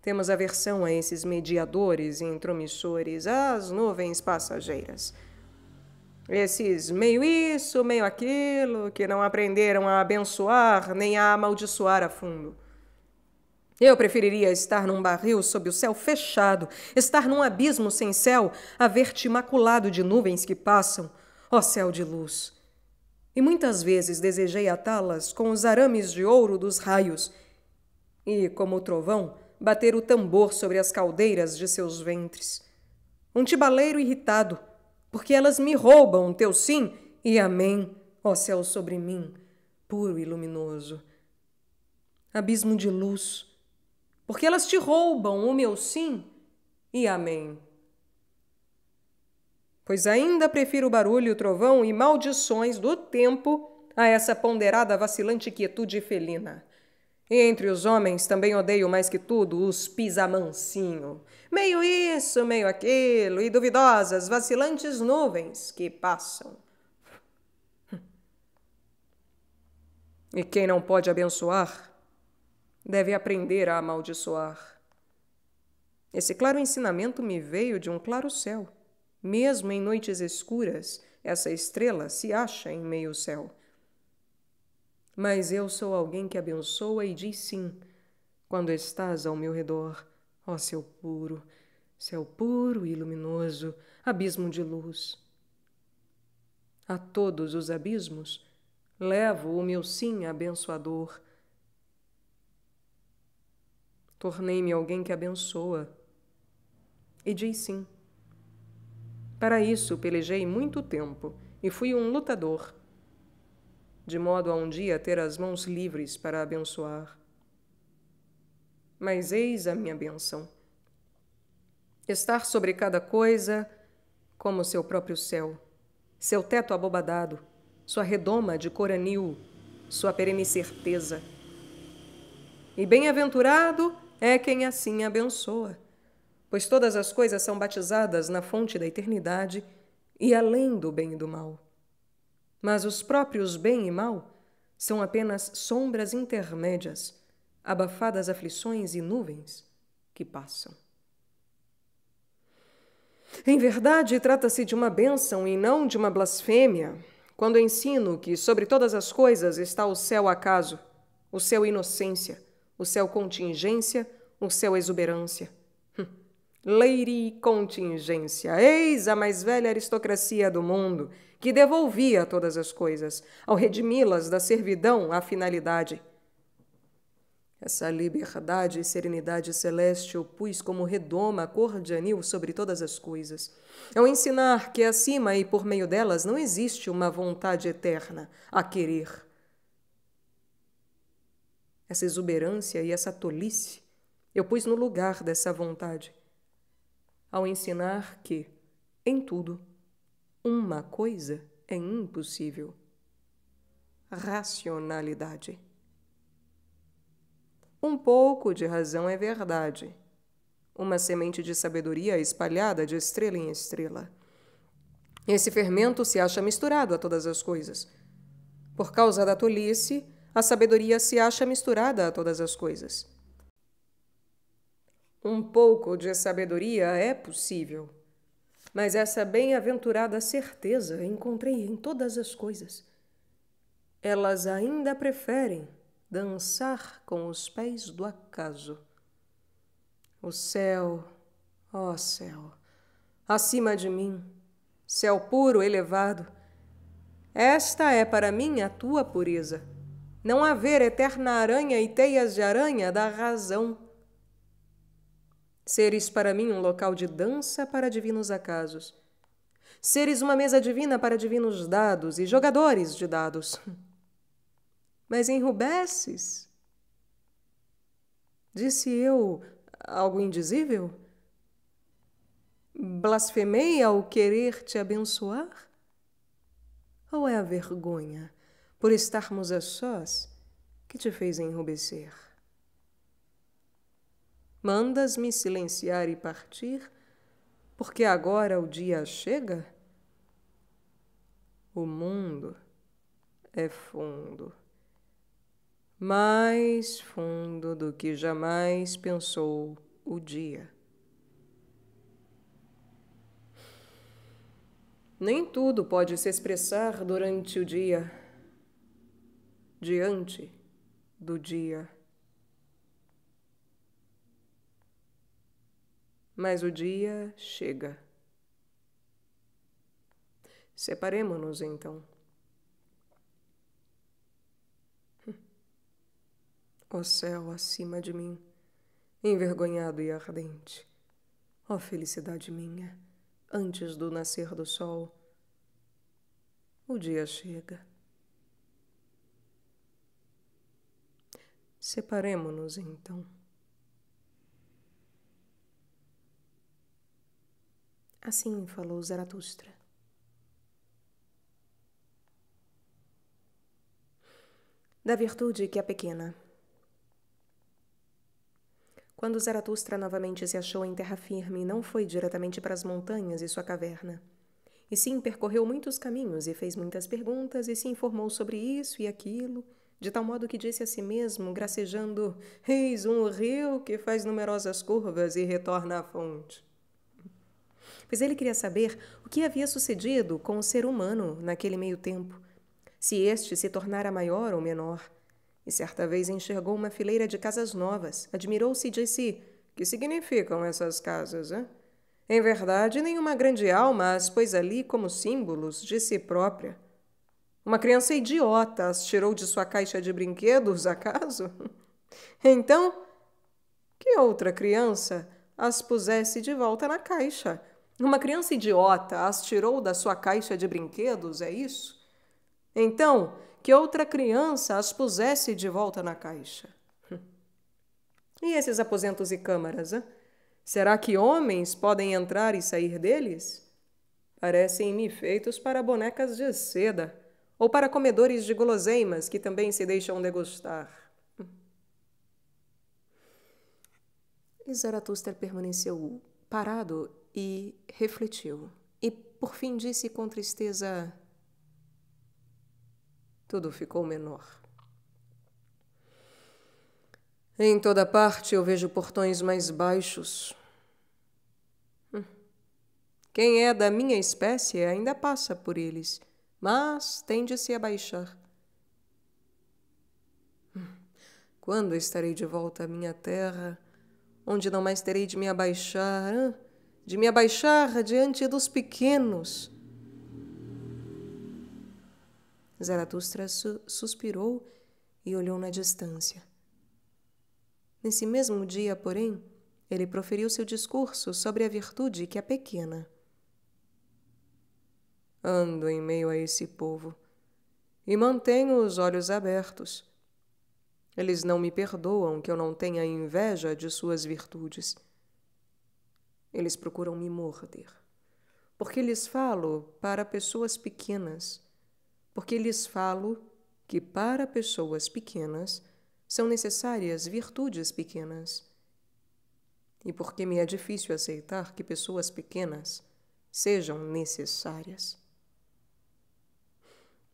Temos aversão a esses mediadores e intromissores, às nuvens passageiras. Esses meio isso, meio aquilo, que não aprenderam a abençoar nem a amaldiçoar a fundo. Eu preferiria estar num barril sob o céu fechado, estar num abismo sem céu, a ver-te imaculado de nuvens que passam, ó céu de luz e muitas vezes desejei atá-las com os arames de ouro dos raios, e, como o trovão, bater o tambor sobre as caldeiras de seus ventres. Um tibaleiro irritado, porque elas me roubam teu sim e amém, ó céu sobre mim, puro e luminoso. Abismo de luz, porque elas te roubam o meu sim e amém pois ainda prefiro o barulho, o trovão e maldições do tempo a essa ponderada vacilante quietude felina. E entre os homens também odeio mais que tudo os pisamancinho, meio isso, meio aquilo, e duvidosas, vacilantes nuvens que passam. E quem não pode abençoar, deve aprender a amaldiçoar. Esse claro ensinamento me veio de um claro céu mesmo em noites escuras, essa estrela se acha em meio ao céu. Mas eu sou alguém que abençoa e diz sim, quando estás ao meu redor, ó céu puro, céu puro e luminoso, abismo de luz. A todos os abismos, levo o meu sim abençoador. Tornei-me alguém que abençoa e diz sim. Para isso pelejei muito tempo e fui um lutador, de modo a um dia ter as mãos livres para abençoar. Mas eis a minha benção. Estar sobre cada coisa como seu próprio céu, seu teto abobadado, sua redoma de coranil, sua perene certeza. E bem-aventurado é quem assim abençoa pois todas as coisas são batizadas na fonte da eternidade e além do bem e do mal. Mas os próprios bem e mal são apenas sombras intermédias, abafadas aflições e nuvens que passam. Em verdade, trata-se de uma bênção e não de uma blasfêmia, quando ensino que sobre todas as coisas está o céu acaso, o céu inocência, o céu contingência, o céu exuberância. Leiri contingência, eis a mais velha aristocracia do mundo, que devolvia todas as coisas, ao redimi-las da servidão à finalidade. Essa liberdade e serenidade celeste eu pus como redoma cor de anil sobre todas as coisas, ao ensinar que acima e por meio delas não existe uma vontade eterna a querer. Essa exuberância e essa tolice eu pus no lugar dessa vontade, ao ensinar que, em tudo, uma coisa é impossível: racionalidade. Um pouco de razão é verdade, uma semente de sabedoria espalhada de estrela em estrela. Esse fermento se acha misturado a todas as coisas. Por causa da tolice, a sabedoria se acha misturada a todas as coisas. Um pouco de sabedoria é possível, mas essa bem-aventurada certeza encontrei em todas as coisas. Elas ainda preferem dançar com os pés do acaso. O céu, ó céu, acima de mim, céu puro elevado, esta é para mim a tua pureza. Não haver eterna aranha e teias de aranha da razão Seres para mim um local de dança para divinos acasos. Seres uma mesa divina para divinos dados e jogadores de dados. Mas enrubesses? Disse eu algo indizível? Blasfemei ao querer te abençoar? Ou é a vergonha por estarmos a sós que te fez enrubescer? Mandas-me silenciar e partir, porque agora o dia chega? O mundo é fundo, mais fundo do que jamais pensou o dia. Nem tudo pode se expressar durante o dia, diante do dia. mas o dia chega. Separemo-nos então. Ó hum. céu acima de mim, envergonhado e ardente, ó felicidade minha, antes do nascer do sol, o dia chega. Separemo-nos então. Assim falou Zaratustra. Da virtude que é pequena. Quando Zaratustra novamente se achou em terra firme, não foi diretamente para as montanhas e sua caverna. E sim percorreu muitos caminhos e fez muitas perguntas e se informou sobre isso e aquilo, de tal modo que disse a si mesmo, gracejando: Eis um rio que faz numerosas curvas e retorna à fonte pois ele queria saber o que havia sucedido com o ser humano naquele meio tempo, se este se tornara maior ou menor. E certa vez enxergou uma fileira de casas novas, admirou-se e disse: Que significam essas casas, hein? Em verdade, nenhuma grande alma as pôs ali como símbolos de si própria. Uma criança idiota as tirou de sua caixa de brinquedos, acaso? Então, que outra criança as pusesse de volta na caixa, uma criança idiota as tirou da sua caixa de brinquedos, é isso? Então, que outra criança as pusesse de volta na caixa. Hum. E esses aposentos e câmaras, hein? Será que homens podem entrar e sair deles? Parecem-me feitos para bonecas de seda ou para comedores de guloseimas que também se deixam degustar. E Zaratustra permaneceu parado e refletiu. E por fim disse com tristeza: Tudo ficou menor. Em toda parte eu vejo portões mais baixos. Hum. Quem é da minha espécie ainda passa por eles, mas tende-se a baixar. Hum. Quando estarei de volta à minha terra, onde não mais terei de me abaixar? de me abaixar diante dos pequenos. Zaratustra su suspirou e olhou na distância. Nesse mesmo dia, porém, ele proferiu seu discurso sobre a virtude que é pequena. Ando em meio a esse povo e mantenho os olhos abertos. Eles não me perdoam que eu não tenha inveja de suas virtudes. Eles procuram me morder. Porque lhes falo para pessoas pequenas. Porque lhes falo que para pessoas pequenas são necessárias virtudes pequenas. E porque me é difícil aceitar que pessoas pequenas sejam necessárias.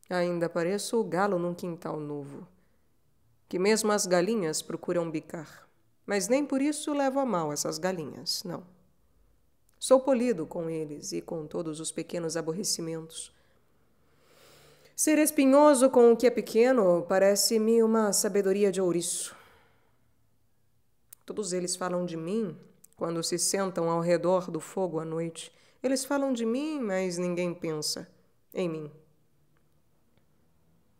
Ainda pareço o galo num quintal novo, que mesmo as galinhas procuram bicar, mas nem por isso levo a mal essas galinhas, não. Sou polido com eles e com todos os pequenos aborrecimentos. Ser espinhoso com o que é pequeno parece-me uma sabedoria de ouriço. Todos eles falam de mim quando se sentam ao redor do fogo à noite. Eles falam de mim, mas ninguém pensa em mim.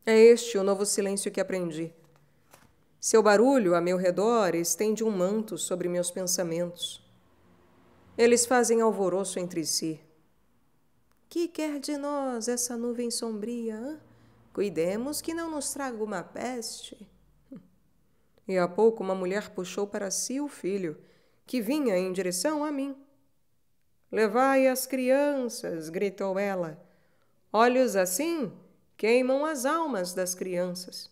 É este o novo silêncio que aprendi. Seu barulho a meu redor estende um manto sobre meus pensamentos. Eles fazem alvoroço entre si. Que quer de nós essa nuvem sombria? Hein? Cuidemos que não nos traga uma peste. E há pouco uma mulher puxou para si o filho, que vinha em direção a mim. Levai as crianças, gritou ela. Olhos assim queimam as almas das crianças.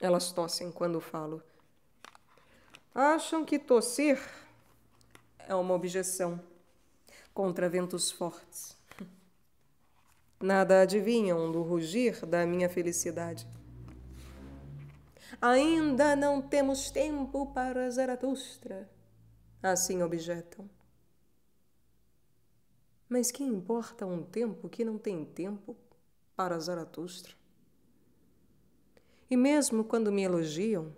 Elas tossem quando falo. Acham que tossir é uma objeção contra ventos fortes. Nada adivinham do rugir da minha felicidade. Ainda não temos tempo para Zaratustra, assim objetam. Mas que importa um tempo que não tem tempo para Zaratustra? E mesmo quando me elogiam,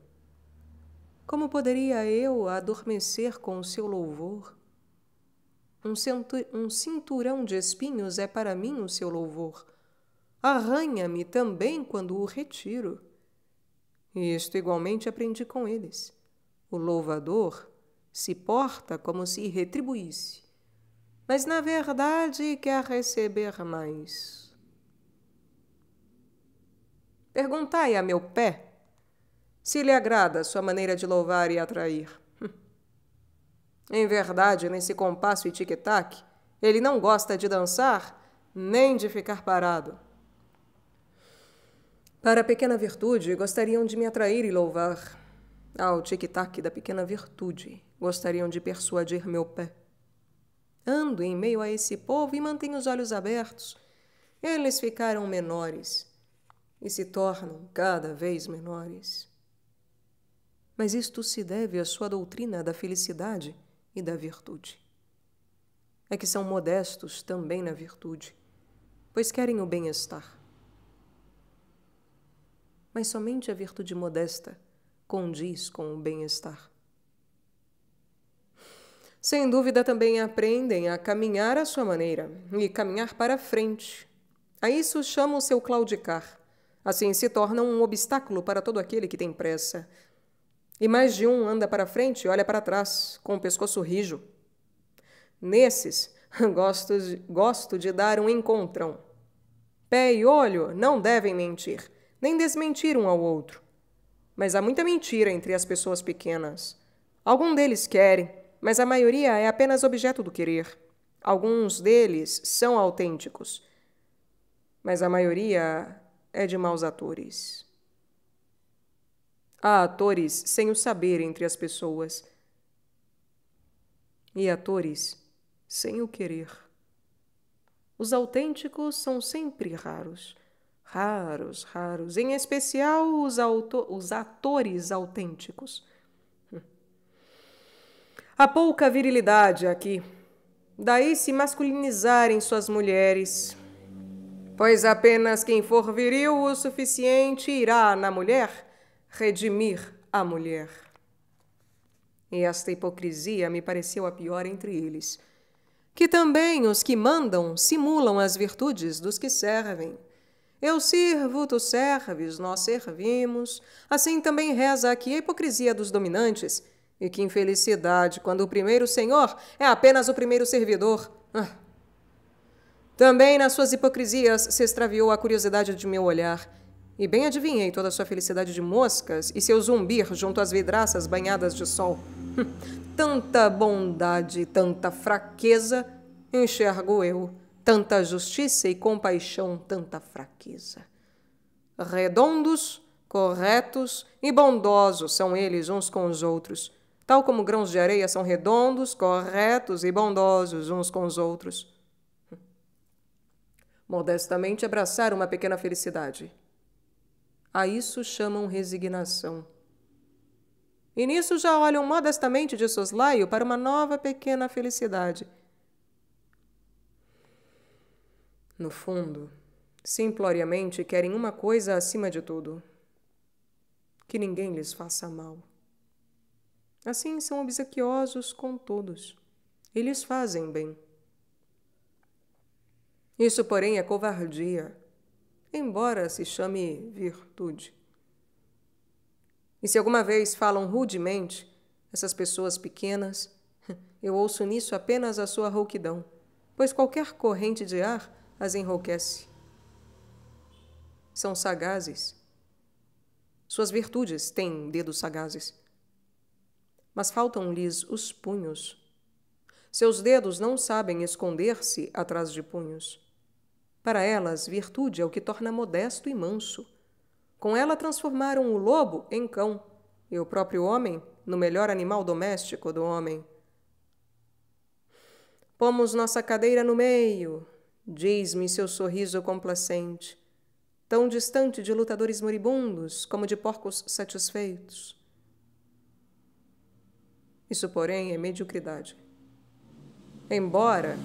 como poderia eu adormecer com o seu louvor? Um cinturão de espinhos é para mim o seu louvor. Arranha-me também quando o retiro. E isto igualmente aprendi com eles. O louvador se porta como se retribuísse, mas na verdade quer receber mais. Perguntai a meu pé se lhe agrada sua maneira de louvar e atrair. Hum. Em verdade, nesse compasso e tic-tac, ele não gosta de dançar nem de ficar parado. Para a pequena virtude, gostariam de me atrair e louvar. Ao tic-tac da pequena virtude, gostariam de persuadir meu pé. Ando em meio a esse povo e mantenho os olhos abertos. Eles ficaram menores e se tornam cada vez menores mas isto se deve à sua doutrina da felicidade e da virtude. É que são modestos também na virtude, pois querem o bem-estar. Mas somente a virtude modesta condiz com o bem-estar. Sem dúvida, também aprendem a caminhar à sua maneira e caminhar para frente. A isso chamam seu claudicar. Assim se tornam um obstáculo para todo aquele que tem pressa e mais de um anda para frente e olha para trás, com o pescoço rijo. Nesses, gosto de, gosto de dar um encontrão. Pé e olho não devem mentir, nem desmentir um ao outro. Mas há muita mentira entre as pessoas pequenas. Algum deles querem, mas a maioria é apenas objeto do querer. Alguns deles são autênticos, mas a maioria é de maus atores. Há atores sem o saber entre as pessoas. E atores sem o querer. Os autênticos são sempre raros. Raros, raros. Em especial os, os atores autênticos. Hum. Há pouca virilidade aqui. Daí se masculinizarem suas mulheres. Pois apenas quem for viril o suficiente irá na mulher redimir a mulher. E esta hipocrisia me pareceu a pior entre eles. Que também os que mandam simulam as virtudes dos que servem. Eu sirvo, tu serves, nós servimos. Assim também reza aqui a hipocrisia dos dominantes. E que infelicidade, quando o primeiro senhor é apenas o primeiro servidor. Ah. Também nas suas hipocrisias se extraviou a curiosidade de meu olhar e bem adivinhei toda a sua felicidade de moscas e seu zumbir junto às vidraças banhadas de sol. Hum, tanta bondade, tanta fraqueza, enxergo eu. Tanta justiça e compaixão, tanta fraqueza. Redondos, corretos e bondosos são eles uns com os outros, tal como grãos de areia são redondos, corretos e bondosos uns com os outros. Hum. Modestamente abraçar uma pequena felicidade. A isso chamam resignação. E nisso já olham modestamente de soslaio para uma nova pequena felicidade. No fundo, simploriamente querem uma coisa acima de tudo: que ninguém lhes faça mal. Assim são obsequiosos com todos. Eles fazem bem. Isso, porém, é covardia embora se chame virtude. E se alguma vez falam rudemente, essas pessoas pequenas, eu ouço nisso apenas a sua rouquidão, pois qualquer corrente de ar as enrouquece. São sagazes. Suas virtudes têm dedos sagazes. Mas faltam-lhes os punhos. Seus dedos não sabem esconder-se atrás de punhos. Para elas, virtude é o que torna modesto e manso. Com ela transformaram o lobo em cão e o próprio homem no melhor animal doméstico do homem. Pomos nossa cadeira no meio, diz-me seu sorriso complacente, tão distante de lutadores moribundos como de porcos satisfeitos. Isso, porém, é mediocridade. Embora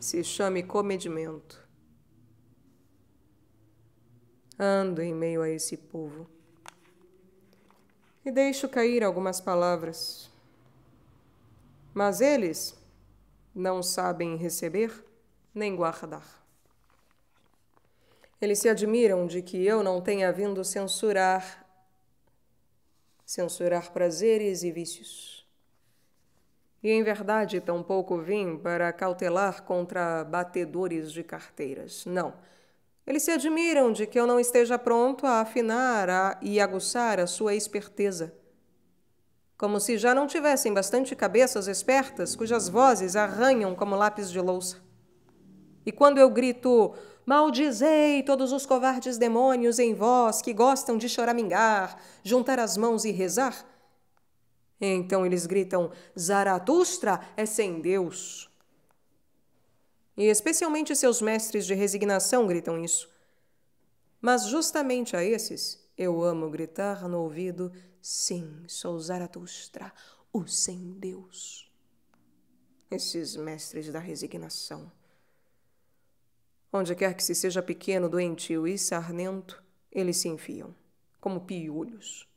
se chame comedimento ando em meio a esse povo. E deixo cair algumas palavras. Mas eles não sabem receber nem guardar. Eles se admiram de que eu não tenha vindo censurar censurar prazeres e vícios. E em verdade, tampouco vim para cautelar contra batedores de carteiras. Não. Eles se admiram de que eu não esteja pronto a afinar a, e aguçar a sua esperteza. Como se já não tivessem bastante cabeças espertas cujas vozes arranham como lápis de louça. E quando eu grito, maldizei todos os covardes demônios em vós que gostam de choramingar, juntar as mãos e rezar, então eles gritam: Zaratustra é sem Deus. E especialmente seus mestres de resignação gritam isso. Mas justamente a esses, eu amo gritar no ouvido: Sim, sou Zaratustra, o sem Deus. Esses mestres da resignação. Onde quer que se seja pequeno, doentio e sarnento, eles se enfiam, como piolhos.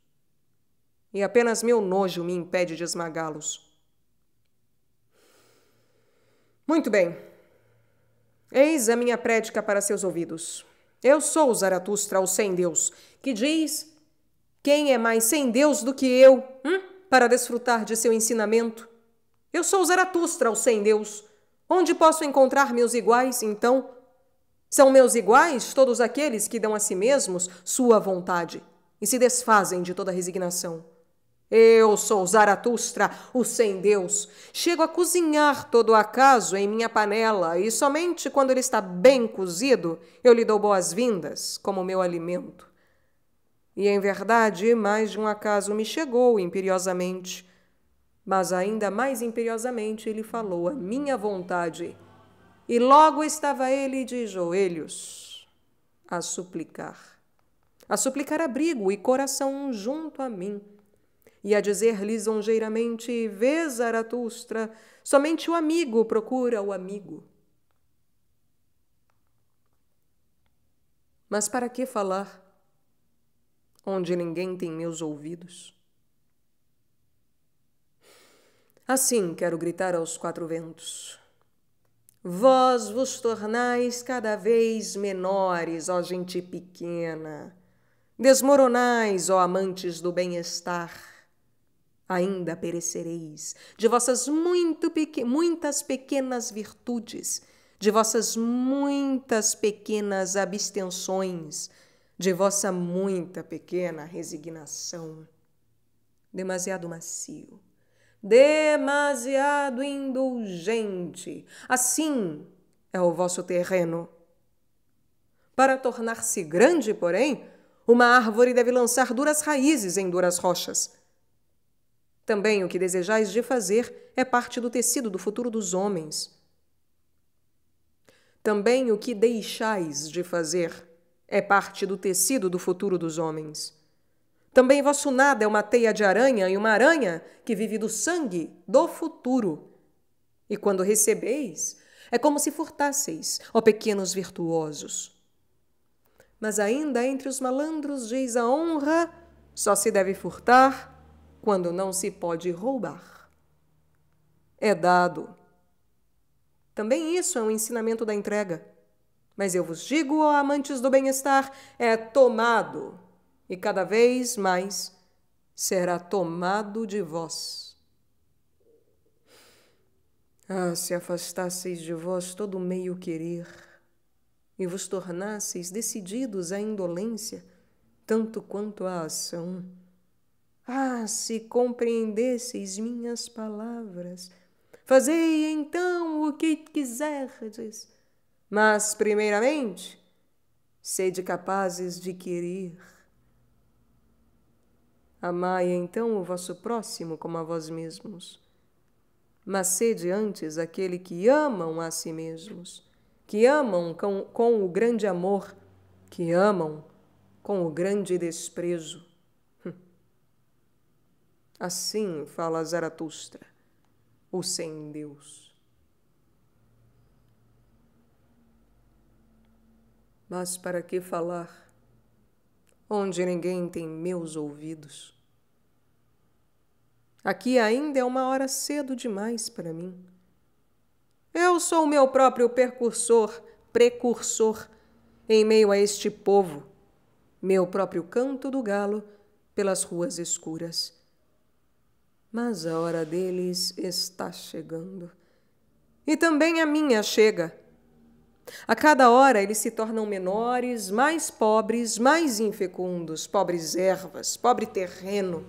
E apenas meu nojo me impede de esmagá-los. Muito bem, Eis a minha prédica para seus ouvidos. Eu sou Zaratustra, o sem Deus, que diz: Quem é mais sem Deus do que eu, hum? para desfrutar de seu ensinamento? Eu sou Zaratustra, o sem Deus. Onde posso encontrar meus iguais, então? São meus iguais todos aqueles que dão a si mesmos sua vontade e se desfazem de toda resignação. Eu sou Zaratustra, o sem Deus. Chego a cozinhar todo o acaso em minha panela e somente quando ele está bem cozido eu lhe dou boas-vindas como meu alimento. E em verdade, mais de um acaso me chegou imperiosamente, mas ainda mais imperiosamente ele falou a minha vontade. E logo estava ele de joelhos a suplicar, a suplicar abrigo e coração junto a mim e a dizer lisonjeiramente: Vê, Zaratustra, somente o amigo procura o amigo. Mas para que falar onde ninguém tem meus ouvidos? Assim quero gritar aos quatro ventos. Vós vos tornais cada vez menores, ó gente pequena. Desmoronais, ó amantes do bem-estar ainda perecereis de vossas muito pequ muitas pequenas virtudes, de vossas muitas pequenas abstenções, de vossa muita pequena resignação. Demasiado macio, demasiado indulgente, assim é o vosso terreno. Para tornar-se grande, porém, uma árvore deve lançar duras raízes em duras rochas também o que desejais de fazer é parte do tecido do futuro dos homens. Também o que deixais de fazer é parte do tecido do futuro dos homens. Também vosso nada é uma teia de aranha e uma aranha que vive do sangue do futuro. E quando recebeis, é como se furtasseis, ó pequenos virtuosos. Mas ainda entre os malandros diz a honra, só se deve furtar quando não se pode roubar. É dado. Também isso é um ensinamento da entrega. Mas eu vos digo, ó amantes do bem-estar, é tomado, e cada vez mais será tomado de vós. Ah, se afastasseis de vós todo o meio querer, e vos tornasseis decididos à indolência, tanto quanto à ação ah, se compreendesseis minhas palavras, fazei então o que quiserdes. Mas, primeiramente, sede capazes de querer. Amai então o vosso próximo como a vós mesmos. Mas sede antes aquele que amam a si mesmos, que amam com, com o grande amor, que amam com o grande desprezo. Assim fala Zaratustra, o sem Deus. Mas para que falar onde ninguém tem meus ouvidos? Aqui ainda é uma hora cedo demais para mim. Eu sou o meu próprio percursor, precursor, em meio a este povo, meu próprio canto do galo pelas ruas escuras mas a hora deles está chegando. E também a minha chega. A cada hora eles se tornam menores, mais pobres, mais infecundos, pobres ervas, pobre terreno.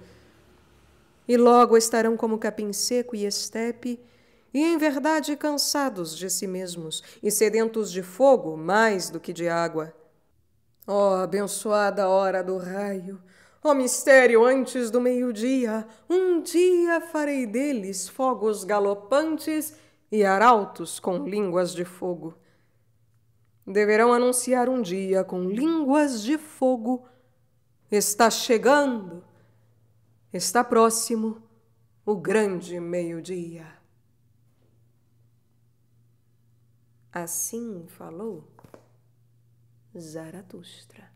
E logo estarão como capim seco e estepe, e em verdade cansados de si mesmos e sedentos de fogo mais do que de água. Oh, abençoada hora do raio! Ó mistério antes do meio-dia, um dia farei deles fogos galopantes e arautos com línguas de fogo. Deverão anunciar um dia com línguas de fogo: está chegando, está próximo o grande meio-dia. Assim falou Zaratustra.